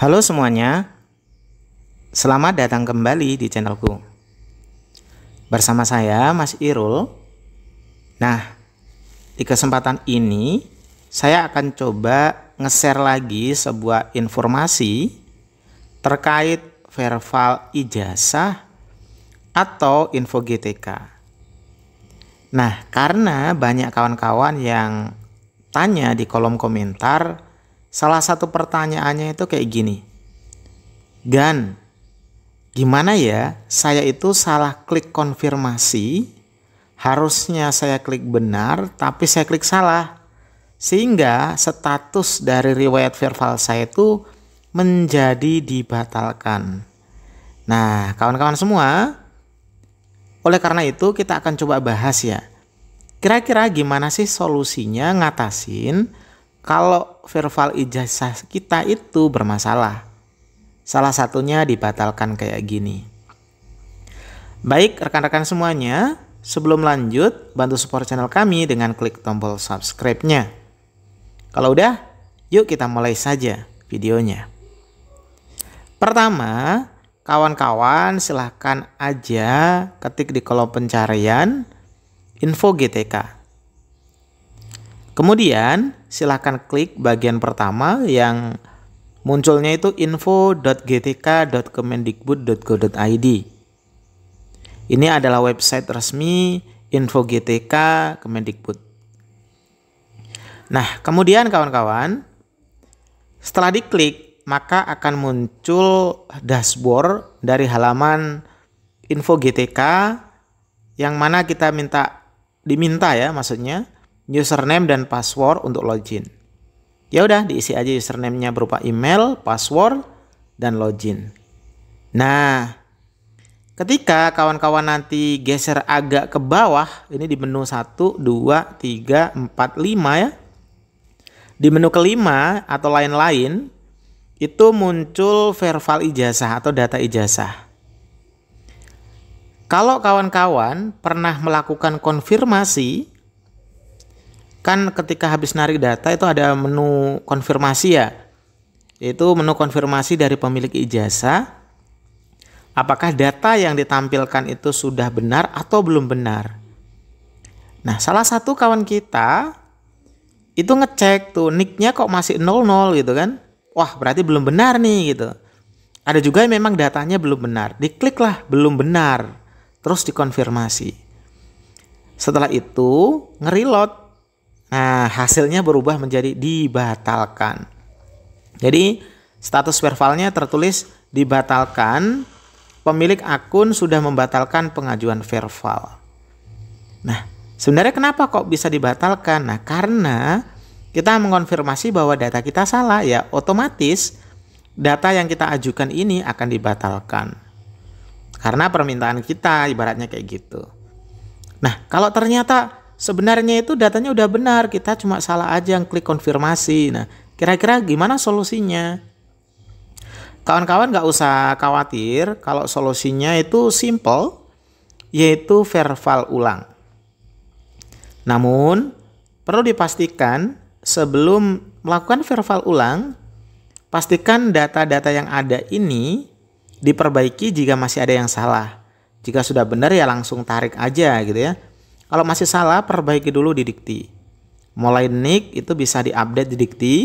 Halo semuanya, selamat datang kembali di channelku. Bersama saya, Mas Irul. Nah, di kesempatan ini saya akan coba nge-share lagi sebuah informasi terkait verval ijazah atau info GTK. Nah, karena banyak kawan-kawan yang tanya di kolom komentar, Salah satu pertanyaannya itu kayak gini. Gan, gimana ya? Saya itu salah klik konfirmasi. Harusnya saya klik benar, tapi saya klik salah. Sehingga status dari riwayat verbal saya itu menjadi dibatalkan. Nah, kawan-kawan semua, oleh karena itu kita akan coba bahas ya. Kira-kira gimana sih solusinya ngatasin kalau verbal ijazah kita itu bermasalah. Salah satunya dibatalkan kayak gini. Baik rekan-rekan semuanya, sebelum lanjut, bantu support channel kami dengan klik tombol subscribe-nya. Kalau udah, yuk kita mulai saja videonya. Pertama, kawan-kawan silahkan aja ketik di kolom pencarian info GTK. Kemudian, silahkan klik bagian pertama yang munculnya itu info.gtk.kemendikbud.go.id. Ini adalah website resmi Info GTK Kemendikbud. Nah, kemudian kawan-kawan, setelah diklik, maka akan muncul dashboard dari halaman Info GTK yang mana kita minta diminta ya maksudnya username dan password untuk login. Ya udah diisi aja username-nya berupa email, password, dan login. Nah, ketika kawan-kawan nanti geser agak ke bawah, ini di menu 1, 2, 3, 4, 5 ya. Di menu kelima atau lain-lain, itu muncul verval ijazah atau data ijazah. Kalau kawan-kawan pernah melakukan konfirmasi kan ketika habis narik data itu ada menu konfirmasi ya yaitu menu konfirmasi dari pemilik ijazah apakah data yang ditampilkan itu sudah benar atau belum benar nah salah satu kawan kita itu ngecek tuh nicknya kok masih 00 gitu kan wah berarti belum benar nih gitu ada juga yang memang datanya belum benar dikliklah belum benar terus dikonfirmasi setelah itu ngerilot Nah, hasilnya berubah menjadi dibatalkan. Jadi, status verbalnya tertulis dibatalkan, pemilik akun sudah membatalkan pengajuan verbal. Nah, sebenarnya kenapa kok bisa dibatalkan? Nah, karena kita mengonfirmasi bahwa data kita salah ya, otomatis data yang kita ajukan ini akan dibatalkan. Karena permintaan kita ibaratnya kayak gitu. Nah, kalau ternyata sebenarnya itu datanya udah benar, kita cuma salah aja yang klik konfirmasi. Nah, kira-kira gimana solusinya? Kawan-kawan nggak usah khawatir kalau solusinya itu simple, yaitu verval ulang. Namun, perlu dipastikan sebelum melakukan verval ulang, pastikan data-data yang ada ini diperbaiki jika masih ada yang salah. Jika sudah benar ya langsung tarik aja gitu ya kalau masih salah, perbaiki dulu di Dikti. Mulai nik itu bisa diupdate di Dikti.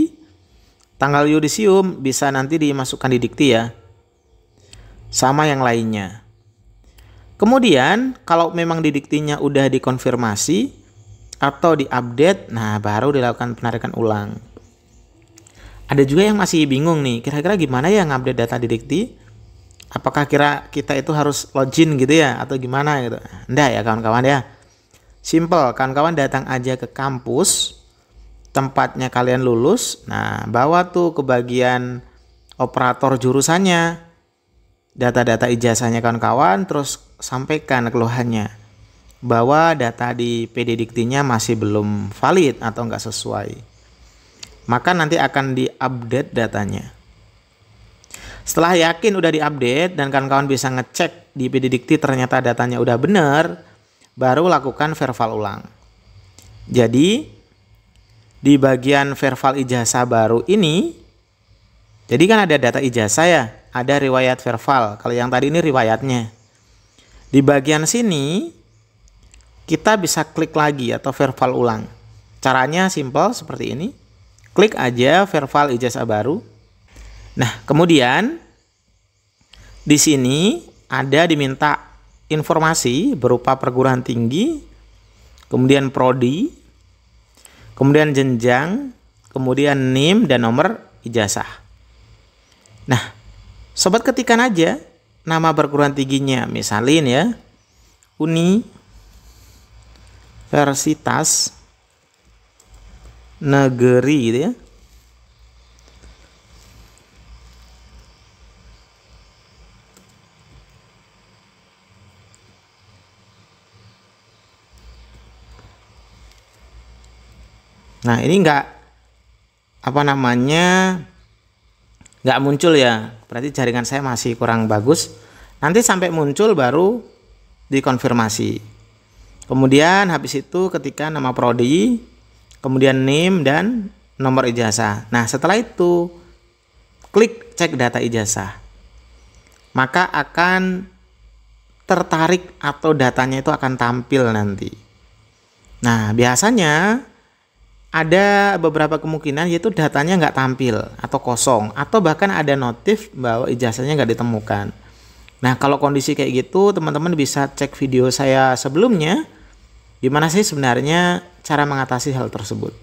Tanggal yudisium bisa nanti dimasukkan di Dikti ya. Sama yang lainnya. Kemudian, kalau memang di Diktinya udah dikonfirmasi atau diupdate, nah baru dilakukan penarikan ulang. Ada juga yang masih bingung nih, kira-kira gimana ya ngupdate data di Dikti? Apakah kira kita itu harus login gitu ya atau gimana gitu? Enggak ya kawan-kawan ya Simple, kawan-kawan datang aja ke kampus, tempatnya kalian lulus, nah bawa tuh ke bagian operator jurusannya, data-data ijazahnya kawan-kawan, terus sampaikan keluhannya bahwa data di PD Diktinya masih belum valid atau nggak sesuai. Maka nanti akan diupdate datanya. Setelah yakin udah diupdate dan kawan-kawan bisa ngecek di PD Dikti ternyata datanya udah benar baru lakukan verval ulang. Jadi di bagian verval ijazah baru ini jadi kan ada data ijazah ya, ada riwayat verval. Kalau yang tadi ini riwayatnya. Di bagian sini kita bisa klik lagi atau verval ulang. Caranya simple seperti ini. Klik aja verval ijazah baru. Nah, kemudian di sini ada diminta informasi berupa perguruan tinggi, kemudian prodi, kemudian jenjang, kemudian NIM dan nomor ijazah. Nah, sobat ketikan aja nama perguruan tingginya, misalin ya, Uni Versitas Negeri gitu ya Nah ini enggak apa namanya Enggak muncul ya. Berarti jaringan saya masih kurang bagus. Nanti sampai muncul baru dikonfirmasi. Kemudian habis itu ketika nama prodi, kemudian NIM dan nomor ijazah. Nah, setelah itu klik cek data ijazah. Maka akan tertarik atau datanya itu akan tampil nanti. Nah, biasanya ada beberapa kemungkinan yaitu datanya nggak tampil atau kosong atau bahkan ada notif bahwa ijazahnya nggak ditemukan. Nah kalau kondisi kayak gitu teman-teman bisa cek video saya sebelumnya gimana sih sebenarnya cara mengatasi hal tersebut.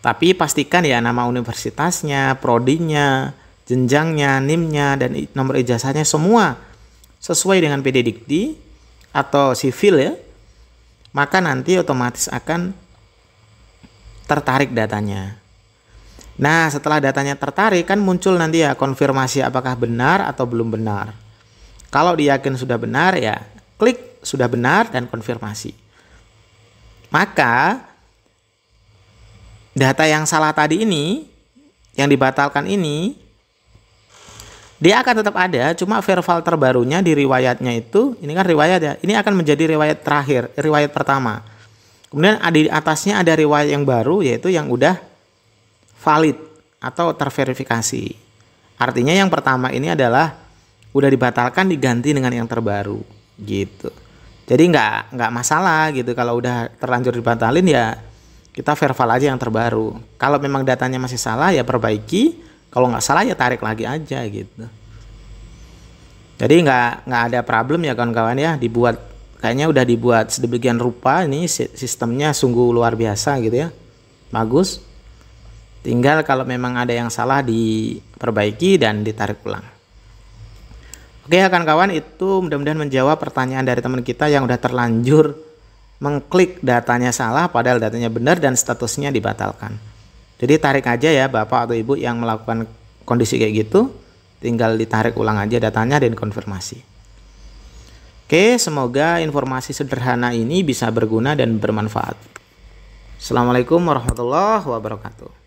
Tapi pastikan ya nama universitasnya, prodinya, jenjangnya, nimnya, dan nomor ijazahnya semua sesuai dengan PD Dikti atau sivil ya. Maka nanti otomatis akan tertarik datanya. Nah, setelah datanya tertarik kan muncul nanti ya konfirmasi apakah benar atau belum benar. Kalau diyakin sudah benar ya klik sudah benar dan konfirmasi. Maka data yang salah tadi ini yang dibatalkan ini dia akan tetap ada, cuma verval terbarunya di riwayatnya itu, ini kan riwayat ya, ini akan menjadi riwayat terakhir, riwayat pertama. Kemudian ada di atasnya ada riwayat yang baru yaitu yang udah valid atau terverifikasi. Artinya yang pertama ini adalah udah dibatalkan diganti dengan yang terbaru gitu. Jadi nggak nggak masalah gitu kalau udah terlanjur dibatalin ya kita verval aja yang terbaru. Kalau memang datanya masih salah ya perbaiki. Kalau nggak salah ya tarik lagi aja gitu. Jadi nggak nggak ada problem ya kawan-kawan ya dibuat kayaknya udah dibuat sedemikian rupa ini sistemnya sungguh luar biasa gitu ya bagus tinggal kalau memang ada yang salah diperbaiki dan ditarik ulang oke akan kawan itu mudah-mudahan menjawab pertanyaan dari teman kita yang udah terlanjur mengklik datanya salah padahal datanya benar dan statusnya dibatalkan jadi tarik aja ya bapak atau ibu yang melakukan kondisi kayak gitu tinggal ditarik ulang aja datanya dan konfirmasi Oke, semoga informasi sederhana ini bisa berguna dan bermanfaat. Assalamualaikum warahmatullahi wabarakatuh.